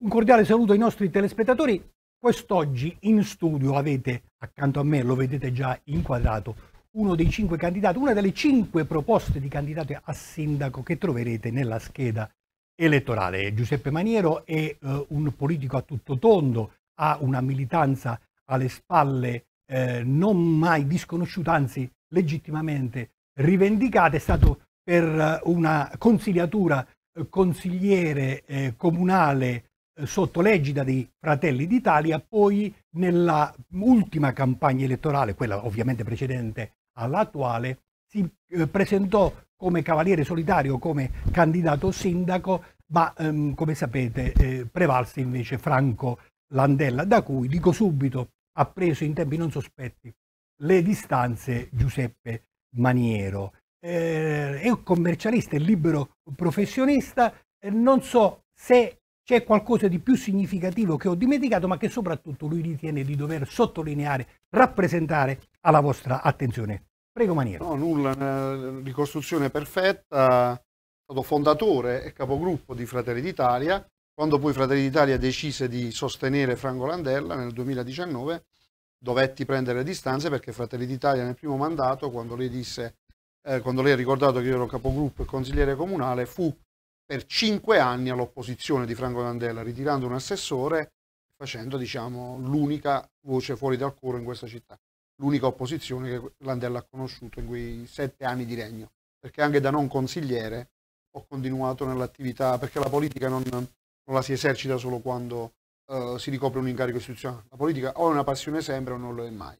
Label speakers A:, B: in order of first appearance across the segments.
A: Un cordiale saluto ai nostri telespettatori. Quest'oggi in studio avete accanto a me, lo vedete già inquadrato, uno dei cinque candidati, una delle cinque proposte di candidati a sindaco che troverete nella scheda elettorale. Giuseppe Maniero è eh, un politico a tutto tondo, ha una militanza alle spalle eh, non mai disconosciuta, anzi legittimamente rivendicata, è stato per eh, una consigliatura eh, consigliere eh, comunale sotto l'egida dei Fratelli d'Italia, poi nella ultima campagna elettorale, quella ovviamente precedente all'attuale, si eh, presentò come cavaliere solitario, come candidato sindaco, ma ehm, come sapete eh, prevalse invece Franco Landella, da cui, dico subito, ha preso in tempi non sospetti le distanze Giuseppe Maniero. Eh, è un commercialista, è libero professionista, eh, non so se c'è qualcosa di più significativo che ho dimenticato, ma che soprattutto lui ritiene di dover sottolineare, rappresentare alla vostra attenzione. Prego Maniero.
B: No, nulla, eh, ricostruzione perfetta, è stato fondatore e capogruppo di Fratelli d'Italia, quando poi Fratelli d'Italia decise di sostenere Franco Landella nel 2019, dovetti prendere le distanze perché Fratelli d'Italia nel primo mandato, quando lei disse, eh, quando lei ha ricordato che io ero capogruppo e consigliere comunale, fu per cinque anni all'opposizione di Franco Dandella, ritirando un assessore, facendo diciamo, l'unica voce fuori dal coro in questa città, l'unica opposizione che Landella ha conosciuto in quei sette anni di regno, perché anche da non consigliere ho continuato nell'attività, perché la politica non, non, la si esercita solo quando uh, si ricopre un incarico istituzionale, la politica o è una passione sempre o non lo è mai.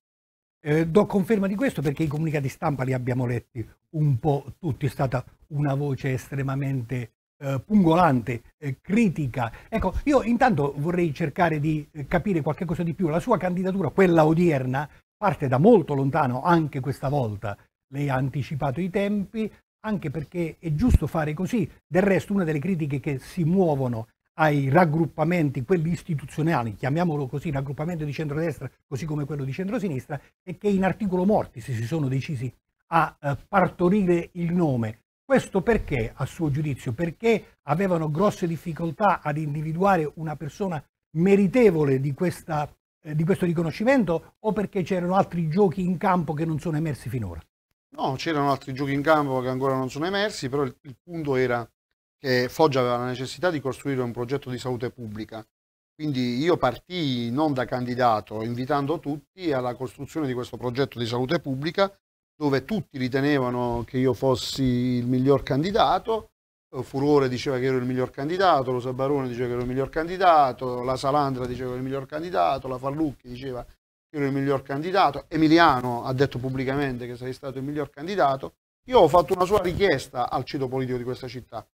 A: Eh, do conferma di questo perché i comunicati stampa li abbiamo letti un po' tutti, è stata una voce estremamente eh, pungolante, eh, critica. Ecco, io intanto vorrei cercare di eh, capire qualche cosa di più. La sua candidatura, quella odierna, parte da molto lontano anche questa volta. Lei ha anticipato i tempi, anche perché è giusto fare così. Del resto, una delle critiche che si muovono ai raggruppamenti, quelli istituzionali, chiamiamolo così, raggruppamento di centrodestra, così come quello di centrosinistra, è che in articolo morti si sono decisi a eh, partorire il nome questo perché, a suo giudizio, perché avevano grosse difficoltà ad individuare una persona meritevole di, questa, eh, di questo riconoscimento o perché c'erano altri giochi in campo che non sono emersi finora?
B: No, c'erano altri giochi in campo che ancora non sono emersi, però il, il punto era che Foggia aveva la necessità di costruire un progetto di salute pubblica. Quindi io partii non da candidato, invitando tutti alla costruzione di questo progetto di salute pubblica dove tutti ritenevano che io fossi il miglior candidato, eh, Furore diceva che ero il miglior candidato, Rosa Barone diceva che ero il miglior candidato, la Salandra diceva che ero il miglior candidato, la Fallucchi diceva che ero il miglior candidato, Emiliano ha detto pubblicamente che sarei stato il miglior candidato, io ho fatto una sua richiesta al ceto politico di questa città,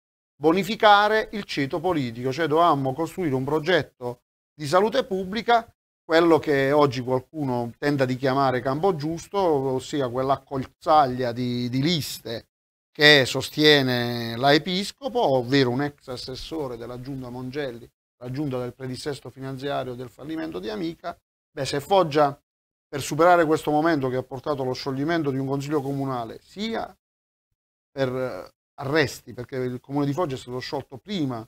B: bonificare il ceto politico, cioè dovevamo costruire un progetto di salute pubblica quello che oggi qualcuno tenta di chiamare campo giusto, ossia quell'accolzaglia di, di liste che sostiene la Episcopo, ovvero un ex assessore della Giunta Mongelli, la Giunta del predissesto finanziario del fallimento di Amica, beh, se Foggia per superare questo momento che ha portato allo scioglimento di un consiglio comunale, sia per eh, arresti, perché il comune di Foggia è stato sciolto prima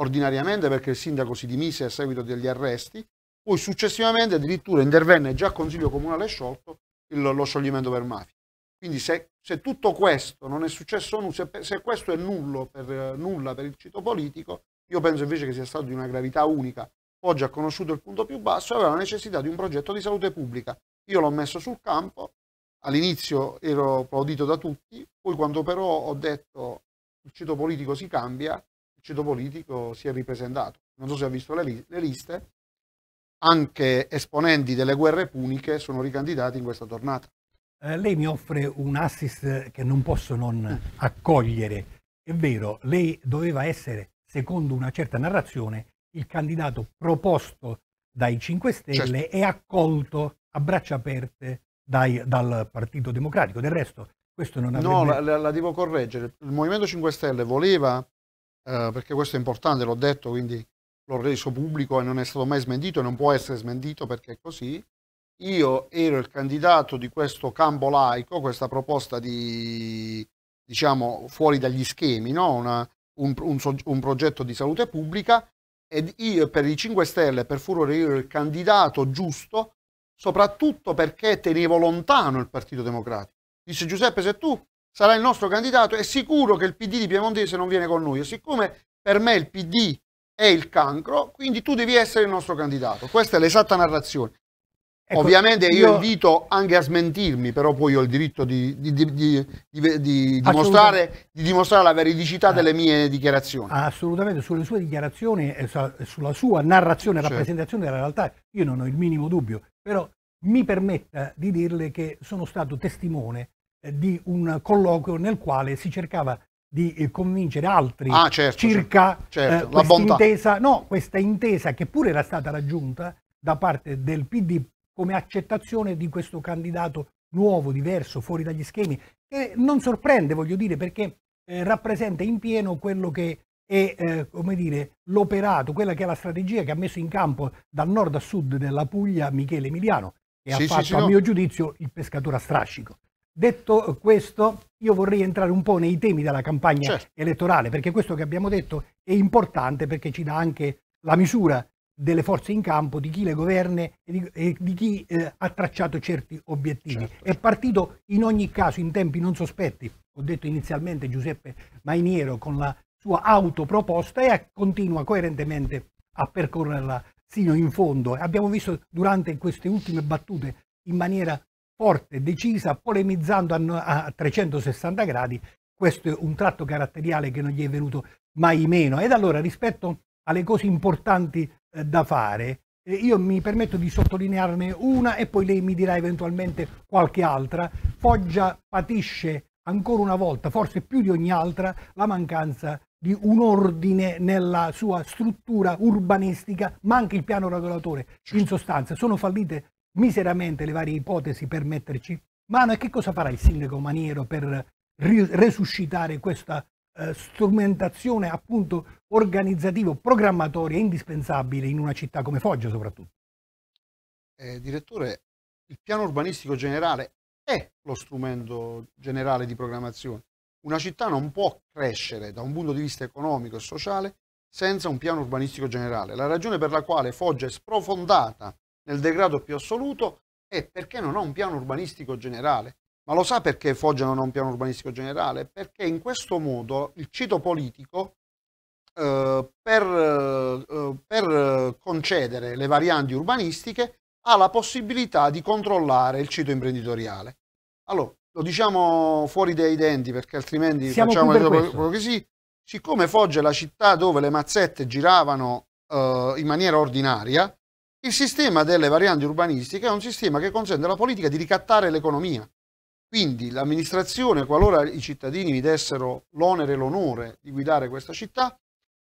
B: ordinariamente perché il sindaco si dimise a seguito degli arresti, poi successivamente addirittura intervenne già il Consiglio Comunale sciolto il, lo scioglimento per mafia. Quindi se, se, tutto questo non è successo, se, se questo è nullo per, nulla per il cito politico, io penso invece che sia stato di una gravità unica. Oggi ha conosciuto il punto più basso e aveva necessità di un progetto di salute pubblica. Io l'ho messo sul campo, all'inizio ero applaudito da tutti, poi quando però ho detto il ceto politico si cambia, il ceto politico si è ripresentato. Non so se ha visto le, liste, anche esponenti delle guerre puniche sono ricandidati in questa tornata.
A: Eh, lei mi offre un assist che non posso non mm. accogliere. È vero, lei doveva essere, secondo una certa narrazione, il candidato proposto dai 5 Stelle certo. e accolto a braccia aperte dai, dal Partito Democratico. Del resto, questo non avrebbe... No, la,
B: la, la devo correggere. Il Movimento 5 Stelle voleva, eh, perché questo è importante, l'ho detto, quindi l'ho reso pubblico e non è stato mai smentito, non può essere smentito perché è così. Io ero il candidato di questo campo laico, questa proposta di, diciamo, fuori dagli schemi, no? Una, un, un, un, progetto di salute pubblica ed io per i 5 Stelle, per Furore, ero il candidato giusto, soprattutto perché tenevo lontano il Partito Democratico. Disse Giuseppe, se tu sarai il nostro candidato, è sicuro che il PD di Piemontese non viene con noi. siccome per me il PD è il cancro, quindi tu devi essere il nostro candidato. Questa è l'esatta narrazione. Ecco, Ovviamente io, io, invito anche a smentirmi, però poi ho il diritto di, di, di, di dimostrare, dimostrare, la veridicità ah, delle mie dichiarazioni.
A: Assolutamente, sulle sue dichiarazioni e sulla sua narrazione e certo. rappresentazione della realtà io non ho il minimo dubbio, però mi permetta di dirle che sono stato testimone eh, di un colloquio nel quale si cercava di eh, convincere altri ah, certo, circa certo, certo. Eh, questa, intesa, no, questa intesa che pure era stata raggiunta da parte del PD come accettazione di questo candidato nuovo, diverso, fuori dagli schemi, che non sorprende, voglio dire, perché eh, rappresenta in pieno quello che è eh, l'operato, quella che è la strategia che ha messo in campo dal nord a sud della Puglia Michele Emiliano, che sì, ha fatto, sì, sì, a no. mio giudizio, il pescatore a strascico. Detto questo, io vorrei entrare un po' nei temi della campagna certo. elettorale, perché questo che abbiamo detto è importante perché ci dà anche la misura delle forze in campo, di chi le governa e di, e di chi eh, ha tracciato certi obiettivi. Certo. È partito in ogni caso in tempi non sospetti, ho detto inizialmente Giuseppe Mainiero con la sua autoproposta e continua coerentemente a percorrerla sino in fondo. Abbiamo visto durante queste ultime battute in maniera forte, decisa, polemizzando a 360 gradi. Questo è un tratto caratteriale che non gli è venuto mai meno. Ed allora rispetto alle cose importanti eh, da fare, eh, io mi permetto di sottolinearne una e poi lei mi dirà eventualmente qualche altra. Foggia patisce ancora una volta, forse più di ogni altra, la mancanza di un ordine nella sua struttura urbanistica, ma anche il piano regolatore. Certo. In sostanza sono fallite miseramente le varie ipotesi per metterci mano e che cosa farà il sindaco Maniero per resuscitare questa eh, strumentazione appunto organizzativa, programmatoria indispensabile in una città come Foggia soprattutto?
B: Eh, direttore, il piano urbanistico generale è lo strumento generale di programmazione. Una città non può crescere da un punto di vista economico e sociale senza un piano urbanistico generale. La ragione per la quale Foggia è sprofondata nel degrado più assoluto è perché non ha un piano urbanistico generale. Ma lo sa perché Foggia non ha un piano urbanistico generale? Perché in questo modo il cito politico eh, per, eh, eh per concedere le varianti urbanistiche ha la possibilità di controllare il cito imprenditoriale. Allora, lo diciamo fuori dai denti perché altrimenti Siamo facciamo quello che sì. Siccome Foggia è la città dove le mazzette giravano eh, in maniera ordinaria, il sistema delle varianti urbanistiche è un sistema che consente alla politica di ricattare l'economia. Quindi l'amministrazione, qualora i cittadini mi dessero l'onere e l'onore di guidare questa città,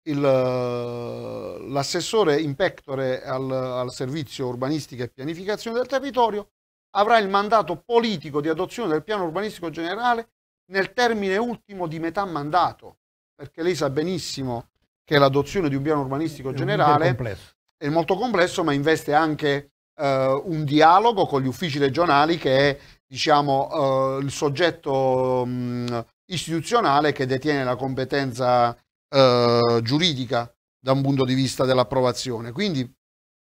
B: eh, l'assessore in pectore al, al servizio urbanistica e pianificazione del territorio avrà il mandato politico di adozione del piano urbanistico generale nel termine ultimo di metà mandato, perché lei sa benissimo che l'adozione di un piano urbanistico generale è molto complesso, ma investe anche eh, un dialogo con gli uffici regionali che è diciamo, eh, il soggetto mh, mm, istituzionale che detiene la competenza eh, giuridica da un punto di vista dell'approvazione. Quindi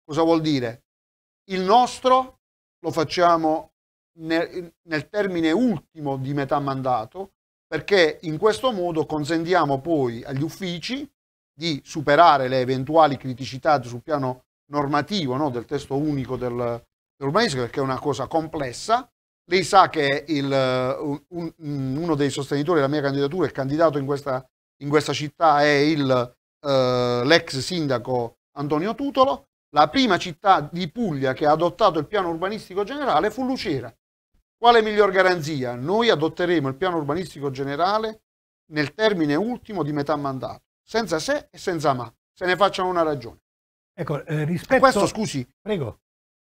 B: cosa vuol dire? Il nostro lo facciamo nel, nel termine ultimo di metà mandato perché in questo modo consentiamo poi agli uffici di superare le eventuali criticità sul piano normativo no, del testo unico del, dell'urbanistica, perché è una cosa complessa. Lei sa che il, un, un, uno dei sostenitori della mia candidatura, il candidato in questa, in questa città è eh, l'ex eh, sindaco Antonio Tutolo. La prima città di Puglia che ha adottato il piano urbanistico generale fu Lucera. Quale miglior garanzia? Noi adotteremo il piano urbanistico generale nel termine ultimo di metà mandato senza se e senza ma, se ne facciano una ragione.
A: Ecco, eh, rispetto... Questo, scusi, Prego.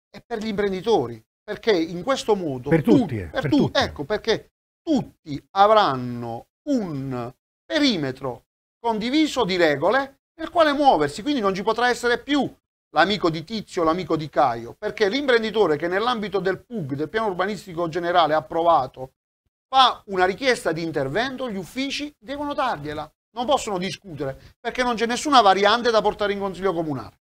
B: è per gli imprenditori, perché in questo modo... Per tutti, tu, eh, per per tutti. Ecco, perché tutti avranno un perimetro condiviso di regole nel quale muoversi, quindi non ci potrà essere più l'amico di Tizio, l'amico di Caio, perché l'imprenditore che nell'ambito del PUG, del piano urbanistico generale approvato, fa una richiesta di intervento, gli uffici devono dargliela non possono discutere perché non c'è nessuna variante da portare in consiglio comunale.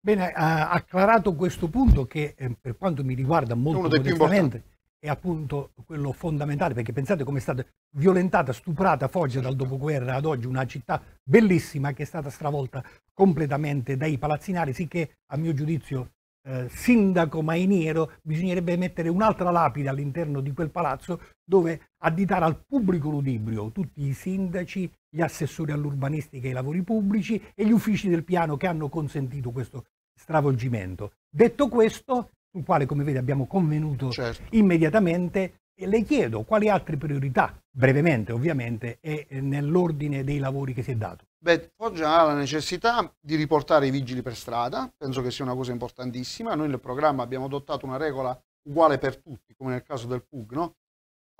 A: Bene, ha acclarato questo punto che eh, per quanto mi riguarda molto modestamente è appunto quello fondamentale perché pensate come è stata violentata, stuprata Foggia dal certo. dopoguerra ad oggi, una città bellissima che è stata stravolta completamente dai palazzinari, sicché a mio giudizio eh, sindaco Mainiero bisognerebbe mettere un'altra lapide all'interno di quel palazzo dove additare al pubblico ludibrio tutti i sindaci, gli assessori all'urbanistica e ai lavori pubblici e gli uffici del piano che hanno consentito questo stravolgimento. Detto questo, sul quale come vede abbiamo convenuto certo. immediatamente, e le chiedo quali altre priorità, brevemente ovviamente, è nell'ordine dei lavori che si è dato. Beh,
B: Foggia ha la necessità di riportare i vigili per strada, penso che sia una cosa importantissima. Noi nel programma abbiamo adottato una regola uguale per tutti, come nel caso del PUG, no?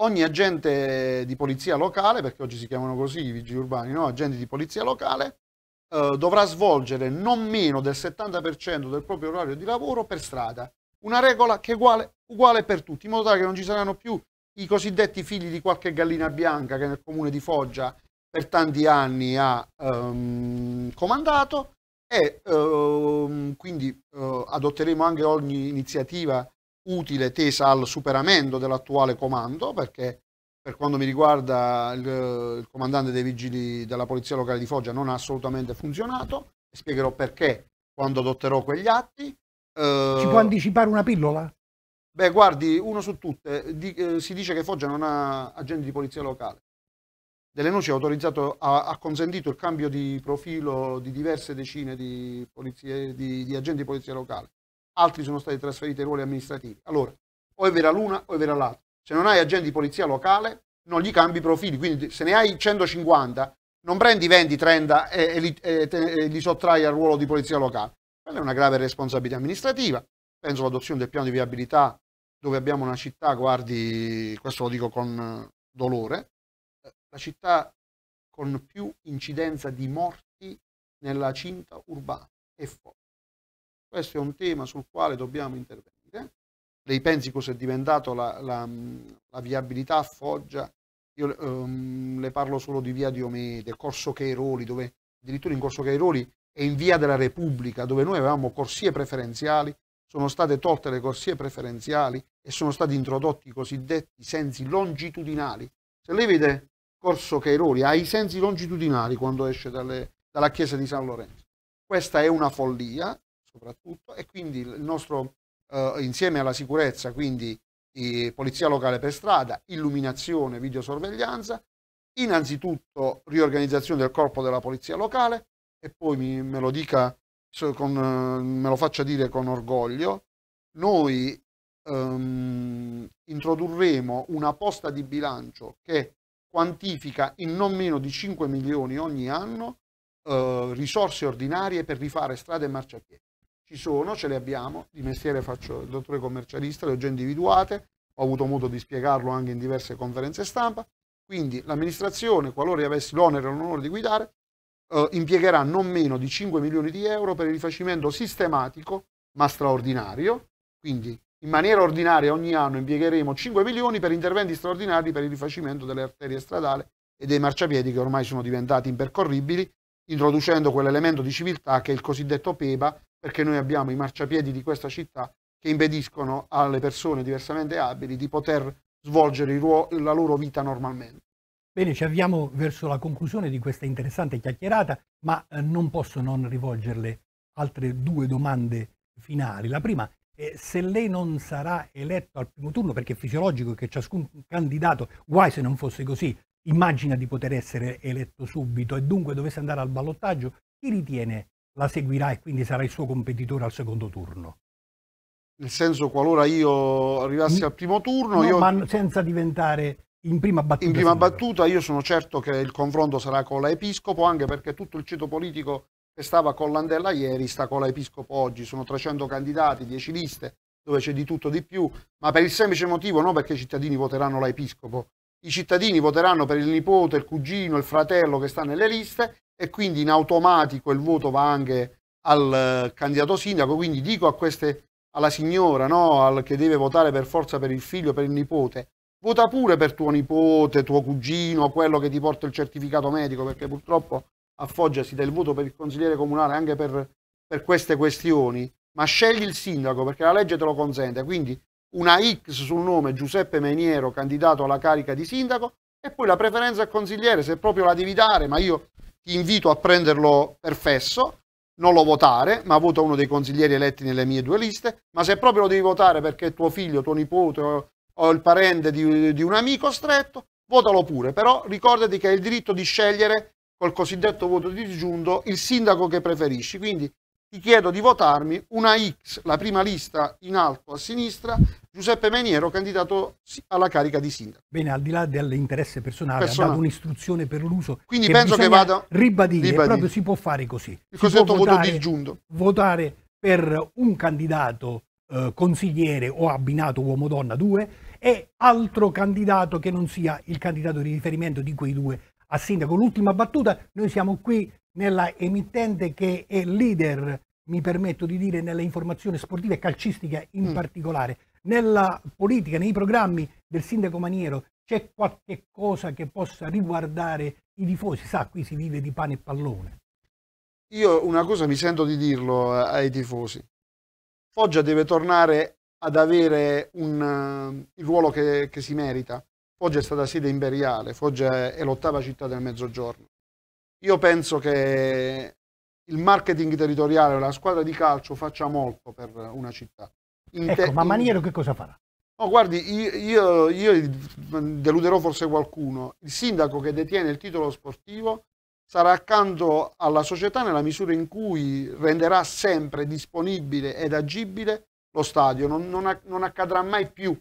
B: Ogni agente di polizia locale, perché oggi si chiamano così i vigili urbani, no? agenti di polizia locale, eh, dovrà svolgere non meno del 70% del proprio orario di lavoro per strada. Una regola che è uguale, uguale per tutti, in modo tale che non ci saranno più i cosiddetti figli di qualche gallina bianca che nel comune di Foggia per tanti anni ha um, comandato e um, quindi uh, adotteremo anche ogni iniziativa utile tesa al superamento dell'attuale comando perché per quanto mi riguarda il, il, comandante dei vigili della polizia locale di Foggia non ha assolutamente funzionato e spiegherò perché quando adotterò quegli atti. Eh, Ci può
A: anticipare una pillola?
B: Beh, guardi, uno su tutte, di, eh, si dice che Foggia non ha agenti di polizia locale delle noci ha, ha, consentito il cambio di profilo di diverse decine di, polizie, di, di agenti di polizia locale. Altri sono stati trasferiti ai ruoli amministrativi. Allora, o è vera l'una o è vera l'altra. Se non hai agenti di polizia locale, non gli cambi profili. Quindi se ne hai 150, non prendi 20, 30 e, e, li, e, e li, sottrai al ruolo di polizia locale. Quella è una grave responsabilità amministrativa. Penso all'adozione del piano di viabilità, dove abbiamo una città, guardi, questo lo dico con dolore, la città con più incidenza di morti nella cinta urbana e Foggia. Questo è un tema sul quale dobbiamo intervenire. Lei pensi cosa è diventato la, la, la, viabilità a Foggia? Io um, le parlo solo di via Diomede, Corso Cairoli, dove addirittura in Corso Cairoli e in via della Repubblica, dove noi avevamo corsie preferenziali, sono state tolte le corsie preferenziali e sono stati introdotti i cosiddetti sensi longitudinali. Se lei vede Corso Cairoli, i sensi longitudinali quando esce dalle, dalla chiesa di San Lorenzo. Questa è una follia, soprattutto, e quindi il nostro, eh, insieme alla sicurezza, quindi eh, polizia locale per strada, illuminazione, videosorveglianza, innanzitutto riorganizzazione del corpo della polizia locale e poi mi, me, lo dica, con, me lo faccia dire con orgoglio, noi ehm, introdurremo una posta di bilancio che quantifica in non meno di 5 milioni ogni anno eh, risorse ordinarie per rifare strade e marciapiedi. Ci sono, ce le abbiamo, di mestiere faccio il dottore commercialista, le ho già individuate, ho avuto modo di spiegarlo anche in diverse conferenze stampa, quindi l'amministrazione, qualora avessi l'onere o l'onore di guidare, eh, impiegherà non meno di 5 milioni di euro per il rifacimento sistematico, ma straordinario, quindi in maniera ordinaria ogni anno impiegheremo 5 milioni per interventi straordinari per il rifacimento delle arterie stradali e dei marciapiedi che ormai sono diventati impercorribili, introducendo quell'elemento di civiltà che è il cosiddetto PEBA, perché noi abbiamo i marciapiedi di questa città che impediscono alle persone diversamente abili di poter svolgere la loro vita
A: normalmente. Bene, ci avviamo verso la conclusione di questa interessante chiacchierata, ma eh, non posso non rivolgerle altre due domande finali. La prima eh, se lei non sarà eletto al primo turno, perché è fisiologico che ciascun candidato, guai se non fosse così, immagina di poter essere eletto subito e dunque dovesse andare al ballottaggio, chi ritiene la seguirà e quindi sarà il suo competitore al secondo turno?
B: Nel senso, qualora io arrivassi mm. al primo turno... No, io... Ma
A: senza diventare in prima battuta. In prima
B: battuta io sono certo che il confronto sarà con l'Episcopo, anche perché tutto il ceto politico che stava con l'Andella ieri, sta con l'Episcopo oggi, sono 300 candidati, 10 liste, dove c'è di tutto di più, ma per il semplice motivo non perché i cittadini voteranno l'Episcopo, i cittadini voteranno per il nipote, il cugino, il fratello che sta nelle liste e quindi in automatico il voto va anche al eh, candidato sindaco, quindi dico queste, alla signora no? al, che deve votare per forza per il figlio, per il nipote, vota pure per tuo nipote, tuo cugino, quello che ti porta il certificato medico, perché purtroppo a Foggia si dà il voto per il consigliere comunale anche per, per queste questioni, ma scegli il sindaco perché la legge te lo consente, quindi una X sul nome Giuseppe Meniero, candidato alla carica di sindaco, e poi la preferenza al consigliere, se proprio la devi dare, ma io ti invito a prenderlo per fesso, non lo votare, ma vota uno dei consiglieri eletti nelle mie due liste, ma se proprio lo devi votare perché è tuo figlio, tuo nipote o, o il parente di, di un amico stretto, votalo pure, però ricordati che hai il diritto di scegliere col cosiddetto voto disgiunto il sindaco che preferisci. Quindi ti chiedo di votarmi una X, la prima lista in alto a sinistra, Giuseppe Meniero, candidato alla carica di sindaco. Bene, al di là
A: dell'interesse personale, personale, ha dato un'istruzione per l'uso. Quindi che penso che vada ribadire, ribadire, proprio si può fare così. Il cosiddetto voto disgiunto. Votare per un candidato eh, consigliere o abbinato uomo-donna 2 e altro candidato che non sia il candidato di riferimento di quei due al sindaco. L'ultima battuta, noi siamo qui nella emittente che è leader, mi permetto di dire, nelle informazioni sportive e calcistiche in mm. particolare. Nella politica, nei programmi del sindaco Maniero, c'è qualche cosa che possa riguardare i tifosi? Sa, qui si vive di pane e pallone.
B: Io una cosa mi sento di dirlo eh, ai tifosi. Foggia deve tornare ad avere un, eh, il ruolo che, che si merita. Foggia è stata sede imperiale, Foggia è l'ottava città del Mezzogiorno. Io penso che il marketing territoriale la squadra di calcio faccia molto per una città.
A: In ecco, ma Maniero che cosa farà?
B: No, guardi, io, io, io, deluderò forse qualcuno. Il sindaco che detiene il titolo sportivo sarà accanto alla società nella misura in cui renderà sempre disponibile ed agibile lo stadio. Non, non, non accadrà mai più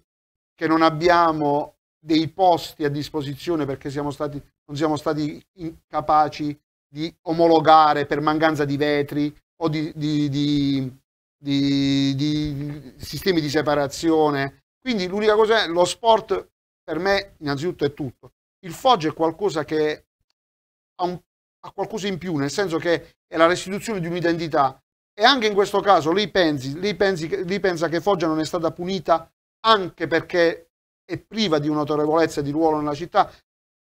B: che non abbiamo dei posti a disposizione perché siamo stati, non siamo stati incapaci di omologare per mancanza di vetri o di, di, di, di sistemi di separazione. Quindi l'unica cosa è lo sport per me innanzitutto è tutto. Il Foggia è qualcosa che ha, un, ha qualcosa in più, nel senso che è la restituzione di un'identità. E anche in questo caso lei, pensi, lei, pensi, lei pensa che Foggia non è stata punita anche perché e priva di un'autorevolezza di ruolo nella città,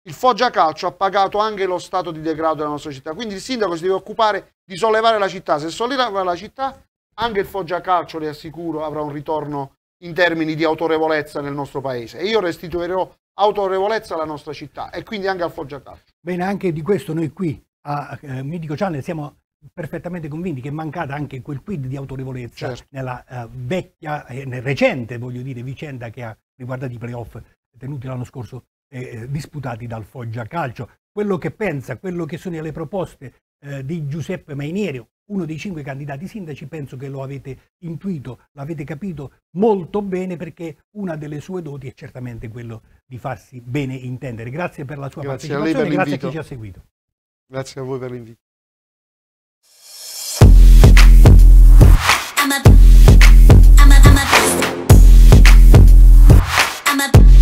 B: il Foggia Calcio ha pagato anche lo stato di degrado della nostra città. Quindi il sindaco si deve occupare di sollevare la città. Se solleva la città, anche il Foggia Calcio, le assicuro, avrà un ritorno in termini di autorevolezza nel nostro paese. E io restituirò autorevolezza alla nostra città e quindi anche al Foggia Calcio.
A: Bene, anche di questo noi qui a eh, Medico Channel siamo perfettamente convinti che è mancata anche quel quid di autorevolezza certo. nella eh, vecchia, eh, recente voglio dire, vicenda che ha riguardati i playoff tenuti l'anno scorso eh, eh, disputati dal Foggia Calcio. Quello che pensa, quello che sono le proposte eh, di Giuseppe Mainerio, uno dei cinque candidati sindaci, penso che lo avete intuito, l'avete capito molto bene perché una delle sue doti è certamente quello di farsi bene intendere. Grazie per la sua grazie partecipazione, grazie a chi ci ha seguito. Grazie a voi per l'invito. I'm a